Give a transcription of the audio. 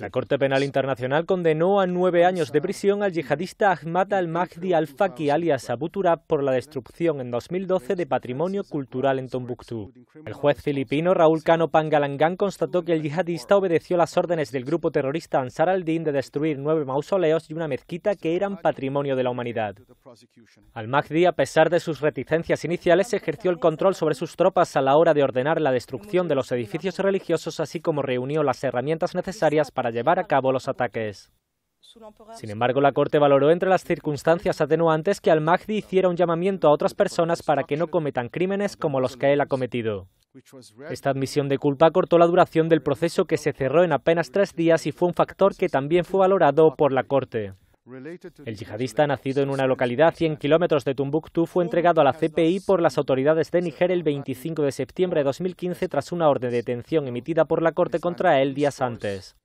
La Corte Penal Internacional condenó a nueve años de prisión al yihadista Ahmad al-Mahdi al-Faqi alias Abuturab, por la destrucción en 2012 de patrimonio cultural en Tombuctú. El juez filipino Raúl Cano Pangalangán constató que el yihadista obedeció las órdenes del grupo terrorista Ansar al-Din de destruir nueve mausoleos y una mezquita que eran patrimonio de la humanidad. Al-Mahdi, a pesar de sus reticencias iniciales, ejerció el control sobre sus tropas a la hora de ordenar la destrucción de los edificios religiosos, así como reunió las herramientas necesarias para llevar a cabo los ataques. Sin embargo, la Corte valoró entre las circunstancias atenuantes que Al-Mahdi hiciera un llamamiento a otras personas para que no cometan crímenes como los que él ha cometido. Esta admisión de culpa cortó la duración del proceso que se cerró en apenas tres días y fue un factor que también fue valorado por la Corte. El yihadista, nacido en una localidad a 100 kilómetros de Tumbuktu, fue entregado a la CPI por las autoridades de Niger el 25 de septiembre de 2015 tras una orden de detención emitida por la Corte contra él días antes.